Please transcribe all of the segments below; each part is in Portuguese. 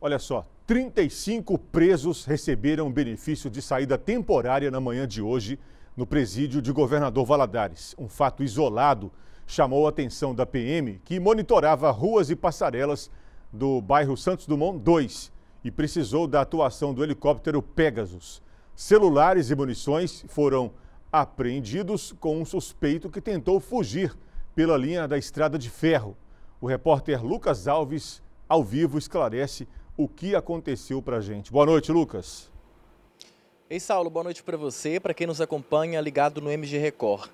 Olha só, 35 presos receberam benefício de saída temporária na manhã de hoje no presídio de Governador Valadares. Um fato isolado chamou a atenção da PM, que monitorava ruas e passarelas do bairro Santos Dumont 2 e precisou da atuação do helicóptero Pegasus. Celulares e munições foram apreendidos com um suspeito que tentou fugir pela linha da estrada de ferro. O repórter Lucas Alves, ao vivo, esclarece o que aconteceu para a gente. Boa noite, Lucas. Ei, Saulo, boa noite para você, para quem nos acompanha ligado no MG Record.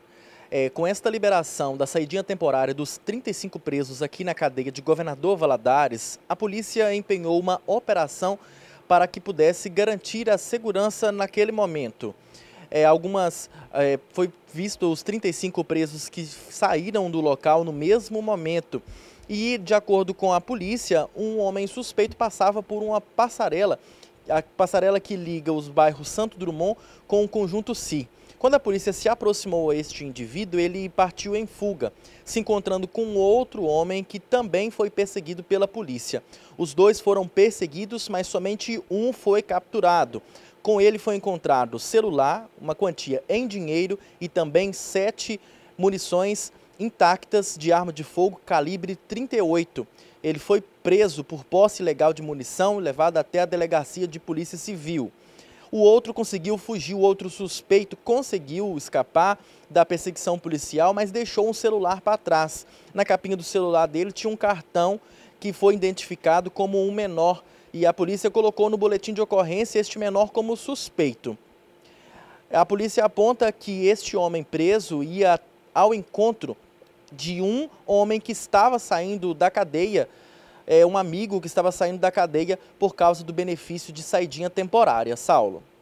É, com esta liberação da saidinha temporária dos 35 presos aqui na cadeia de Governador Valadares, a polícia empenhou uma operação para que pudesse garantir a segurança naquele momento é, algumas é, foi visto os 35 presos que saíram do local no mesmo momento. E, de acordo com a polícia, um homem suspeito passava por uma passarela, a passarela que liga os bairros Santo Drummond com o conjunto Si. Quando a polícia se aproximou a este indivíduo, ele partiu em fuga, se encontrando com outro homem que também foi perseguido pela polícia. Os dois foram perseguidos, mas somente um foi capturado. Com ele foi encontrado celular, uma quantia em dinheiro e também sete munições intactas de arma de fogo calibre 38. Ele foi preso por posse ilegal de munição e levado até a delegacia de polícia civil. O outro conseguiu fugir, o outro suspeito conseguiu escapar da perseguição policial, mas deixou um celular para trás. Na capinha do celular dele tinha um cartão que foi identificado como um menor e a polícia colocou no boletim de ocorrência este menor como suspeito. A polícia aponta que este homem preso ia ao encontro de um homem que estava saindo da cadeia, é, um amigo que estava saindo da cadeia por causa do benefício de saidinha temporária. Saulo.